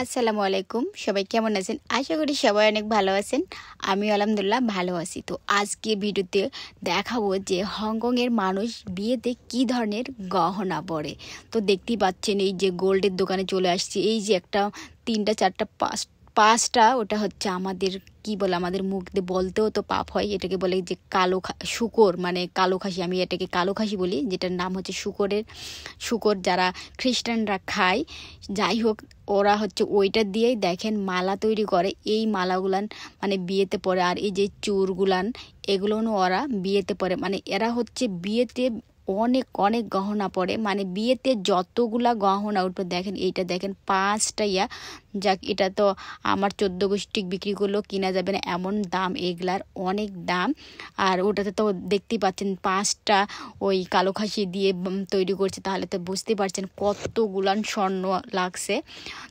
আসসালামু আলাইকুম সবাই কেমন আছেন আশা করি সবাই অনেক ভালো আছেন আমি আলহামদুলিল্লাহ ভালো আছি তো আজকে ভিডিওতে দেখাবো যে হংকংয়ের মানুষ বিয়েতে কি ধরনের গহনা পরে তো দেখতেই পাচ্ছেন এই যে গোল্ডের দোকানে চলে আসছি এই যে একটা তিনটা চারটা পাঁচ পাশটা ওটা হচ্ছে আমাদের কি বলে আমাদের মুখ দিয়ে বলতেও তো পাপ হয় এটাকে বলে যে কালো শুকর মানে কালো খাসি আমি এটাকে কালো খাসি বলি যেটার নাম হচ্ছে শুকরের শুকর যারা খ্রিস্টানরা খায় যাই হোক ওরা হচ্ছে ওইটা দিয়েই দেখেন মালা তৈরি করে এই মালাগুলান মানে বিয়েতে পরে আর এই যে চুরগুলান এগুলোও ওরা বিয়েতে পরে মানে এরা হচ্ছে বিয়েতে অনেক অনেক গহনা পড়ে মানে বিয়েতে যতগুলা গহনা উঠবে দেখেন এইটা দেখেন পাঁচটা ইয়া যাক এটা তো আমার চোদ্দো গোষ্ঠী বিক্রি করলেও কিনা যাবে না এমন দাম এগুলার অনেক দাম আর ওটাতে তো দেখতেই পাচ্ছেন পাঁচটা ওই কালো খাসি দিয়ে তৈরি করছে তাহলে তো বুঝতে পারছেন কতগুলান স্বর্ণ লাগছে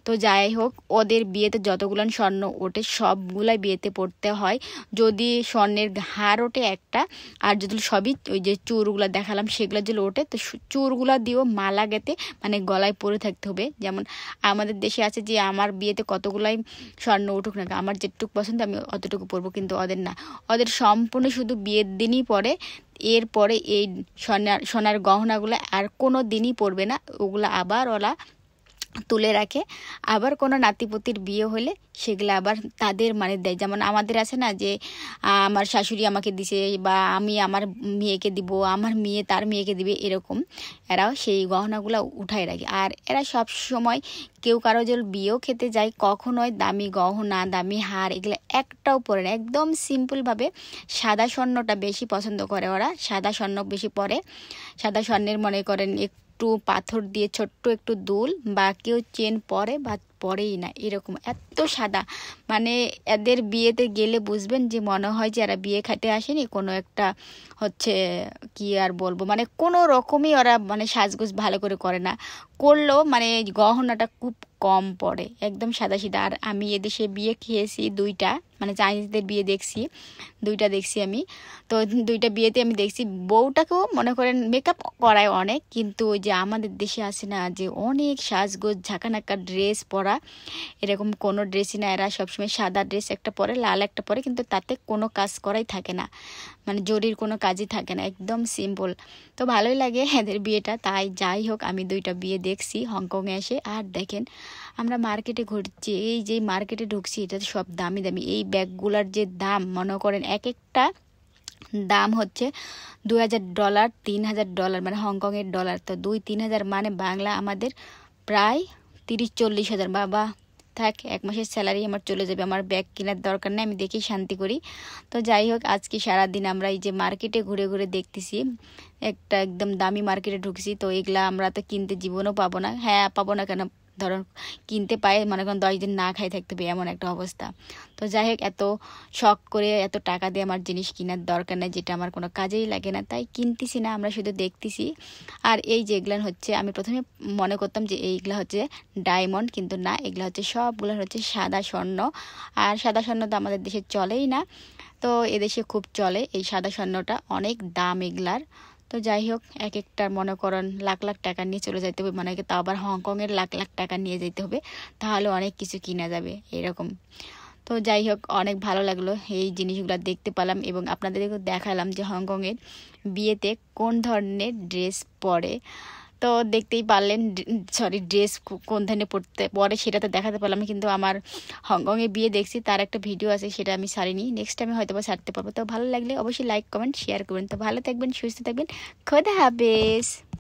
তো যাই হোক ওদের বিয়েতে যতগুলান স্বর্ণ ওঠে সবগুলাই বিয়েতে পড়তে হয় যদি স্বর্ণের হার ওঠে একটা আর যদি সবই ওই যে চুরগুলো দেখালাম সেগুলো যদি ওঠে তো চুরগুলো দিয়েও মালা গেতে মানে গলায় পরে থাকতে হবে যেমন আমাদের দেশে আছে যে আমার কার বিয়েতে কতগুলাই স্বর্ণ উঠুক না আমার যেটুকু পছন্দ আমি অতটুকু পরবো কিন্তু ওদের না ওদের সম্পূর্ণ শুধু বিয়ের দিনই পরে এরপরে এই সোনার সোনার গহনাগুলো আর কোনো দিনই পরবে না ওগুলো আবার ওরা তুলে রাখে আবার কোনো নাতিপতির বিয়ে হলে সেগুলো আবার তাদের মানে দেয় যেমন আমাদের আছে না যে আমার শাশুড়ি আমাকে দিছে বা আমি আমার মেয়েকে দিব আমার মেয়ে তার মেয়েকে দিবে এরকম এরাও সেই গহনাগুলো উঠায় রাখে আর এরা সব সময় কেউ কারো জল বিয়েও খেতে যায় কখনোই দামি গহনা দামি হার এগুলো একটাও পরে না একদম সিম্পলভাবে সাদা স্বর্ণটা বেশি পছন্দ করে ওরা সাদা স্বর্ণ বেশি পরে সাদা স্বর্ণের মনে করেন একটু একটু পাথর দিয়ে ছোট্ট একটু দুল বা কেউ চেন পরে বা পরেই না এরকম এত সাদা মানে এদের বিয়েতে গেলে বুঝবেন যে মনে হয় যারা বিয়ে খাটে আসেনি কোনো একটা হচ্ছে কি আর বলবো মানে কোনো রকমই ওরা মানে সাজগোজ ভালো করে করে না করলেও মানে গহনাটা খুব কম পড়ে একদম সাদা সিদা আর আমি এদেশে বিয়ে খেয়েছি দুইটা মানে চাইনিজদের বিয়ে দেখছি দুইটা দেখছি আমি তো দুইটা বিয়েতে আমি দেখছি বউটাকেও মনে করেন মেকআপ করায় অনেক কিন্তু ওই যে আমাদের দেশে আছে না যে অনেক সাজগোজ ঝাঁকানাকা ড্রেস পরা এরকম কোনো ড্রেসই না এরা সবসময় সাদা ড্রেস একটা পরে লাল একটা পরে কিন্তু তাতে কোনো কাজ করাই থাকে না মানে জরির কোনো কাজই থাকে না একদম সিম্পল তো ভালোই লাগে এদের বিয়েটা তাই যাই হোক আমি দুইটা বিয়ে দেখছি হংকংয়ে এসে আর দেখেন আমরা মার্কেটে ঘুরছি এই যে মার্কেটে ঢুকছি এটা সব দামি দামি এই ব্যাগগুলার যে দাম মনে করেন এক একটা দাম হচ্ছে দু হাজার ডলার তিন হাজার ডলার মানে হংকংয়ের ডলার তো দুই তিন হাজার মানে বাংলা আমাদের প্রায় তিরিশ চল্লিশ হাজার বাবা থাক এক মাসের স্যালারি আমার চলে যাবে আমার ব্যাগ কেনার দরকার নেই আমি দেখি শান্তি করি তো যাই হোক আজকে সারাদিন আমরা এই যে মার্কেটে ঘুরে ঘুরে দেখতেছি একটা একদম দামি মার্কেটে ঢুকছি তো এগুলা আমরা তো কিনতে জীবনও পাবো না হ্যাঁ পাবো না কেন ধরো কিনতে পায় মনে করেন দশ দিন না খাই থাকতে হবে এমন একটা অবস্থা তো যাই হোক এত শখ করে এত টাকা দিয়ে আমার জিনিস কেনার দরকার নেই যেটা আমার কোনো কাজেই লাগে না তাই কিনতেছি না আমরা শুধু দেখতেছি আর এই এগুলো হচ্ছে আমি প্রথমে মনে করতাম যে এইগুলো হচ্ছে ডায়মন্ড কিন্তু না এগুলো হচ্ছে সবগুলো হচ্ছে সাদা স্বর্ণ আর সাদা স্বর্ণ তো আমাদের দেশে চলেই না তো এদেশে খুব চলে এই সাদা স্বর্ণটা অনেক দাম এগুলার তো যাই হোক এক একটা মনে করেন লাখ লাখ টাকা নিয়ে চলে যেতে হবে মনে তা আবার হংকংয়ের লাখ লাখ টাকা নিয়ে যেতে হবে তাহলে অনেক কিছু কিনা যাবে এরকম তো যাই হোক অনেক ভালো লাগলো এই জিনিসগুলো দেখতে পেলাম এবং আপনাদেরকে দেখালাম যে হংকংয়ের বিয়েতে কোন ধরনের ড্রেস পরে তো দেখতেই পারলেন সরি ড্রেস কোন ধরনের পড়তে পরে সেটাতে দেখাতে পারলাম কিন্তু আমার হংকংয়ে বিয়ে দেখছি তার একটা ভিডিও আছে সেটা আমি সারিনি নেক্সট টাইমে হয়তো বা সারতে পারবো তো ভালো লাগলে অবশ্যই লাইক কমেন্ট শেয়ার করবেন তো ভালো থাকবেন সুস্থ থাকবেন খোদা হাফেজ